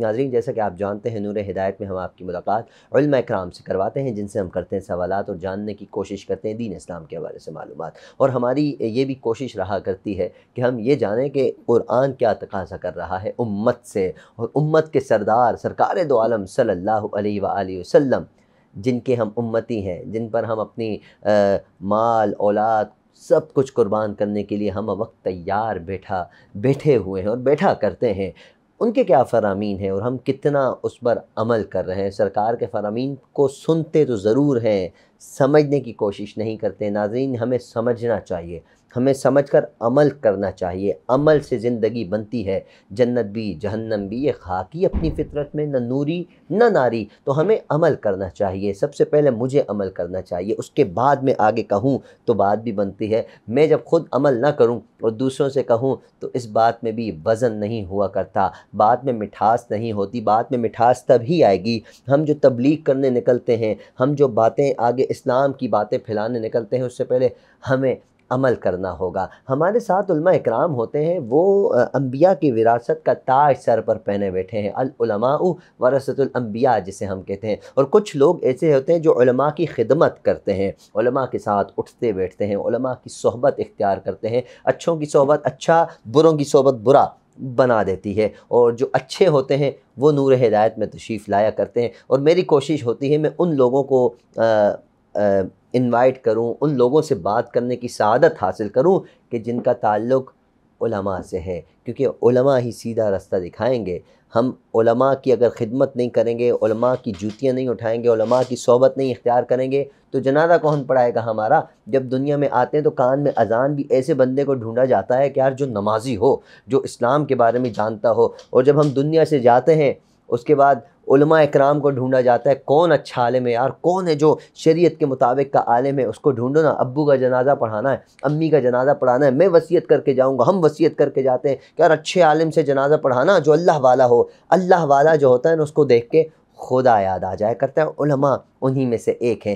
नाजरीन जैसा कि आप जानते हैं नूर हिदायत में हम आपकी मुलाकात कराम से करवाते हैं जिनसे हम करते हैं सवालत और जानने की कोशिश करते हैं दीन इस्लाम के हवाले से मालूम और हमारी ये भी कोशिश रहा करती है कि हम ये जानें कि कुरान क्या तकाजा कर रहा है उम्मत से और उम्मत के सरदार सरकार दो आलम सल्ला वसम जिनके हम उम्मती हैं जिन पर हम अपनी आ, माल औलाद सब कुछ कुर्बान करने के लिए हम वक्त तैयार बैठा बैठे हुए हैं और बैठा करते हैं उनके क्या फरामीन हैं और हम कितना उस पर अमल कर रहे हैं सरकार के फरामीन को सुनते तो ज़रूर हैं समझने की कोशिश नहीं करते नाजरीन हमें समझना चाहिए हमें समझकर अमल करना चाहिए अमल से ज़िंदगी बनती है जन्नत भी जहन्नम भी ये खाकी अपनी फितरत में न नूरी न नारी तो हमें अमल करना चाहिए सबसे पहले मुझे अमल करना चाहिए उसके बाद में आगे कहूँ तो बात भी बनती है मैं जब खुद अमल ना करूँ और दूसरों से कहूँ तो इस बात में भी वज़न नहीं हुआ करता बात में मिठास नहीं होती बात में मिठास तभी आएगी हम जो तबलीग करने निकलते हैं हम जो बातें आगे आगे इस्लाम की बातें फैलाने निकलते हैं उससे पहले हमें अमल करना होगा हमारे साथ उलमा इकराम होते हैं वो अम्बिया की विरासत का ताज सर पर पहने बैठे हैं अलमा वरसतुलम्बिया जिसे हम कहते हैं और कुछ लोग ऐसे होते हैं जो उलमा की खिदमत करते हैं उलमा के साथ उठते बैठते हैं उलमा की सहबत इख्तियार करते हैं अच्छों की सोहबत अच्छा बुरों की सोहबत बुरा बना देती है और जो अच्छे होते हैं वो नूर हिदायत में तशीफ़ लाया करते हैं और मेरी कोशिश होती है मैं उन लोगों को आ, इनवाइट करूं उन लोगों से बात करने की सआदत हासिल करूं कि जिनका ताल्लुक़ उलमा से है क्योंकि उलमा ही सीधा रास्ता दिखाएंगे हम उलमा की अगर ख़िदमत नहीं करेंगे उलमा की जूतियां नहीं उठाएंगे उलमा की सोबत नहीं इख्तियार करेंगे तो जनाजा कौन पढ़ाएगा हमारा जब दुनिया में आते हैं तो कान में अजान भी ऐसे बंदे को ढूंढा जाता है कि यार जो नमाजी हो जो इस्लाम के बारे में जानता हो और जब हम दुनिया से जाते हैं उसके बाद उलमा इकराम को ढूंढा जाता है कौन अच्छा आलम है यार कौन है जो शरीयत के मुताबिक का आलम है उसको ढूंढो ना अब्बू का जनाजा पढ़ाना है अम्मी का जनाजा पढ़ाना है मैं वसीयत करके जाऊँगा हम वसीयत करके जाते हैं कि यार अच्छे आलम से जनाजा पढ़ाना जो अल्लाह वाला हो अल्लाह वाला जो होता है ना उसको देख के खुदा याद आ जाया करता है उलमा उन्हीं में से एक हैं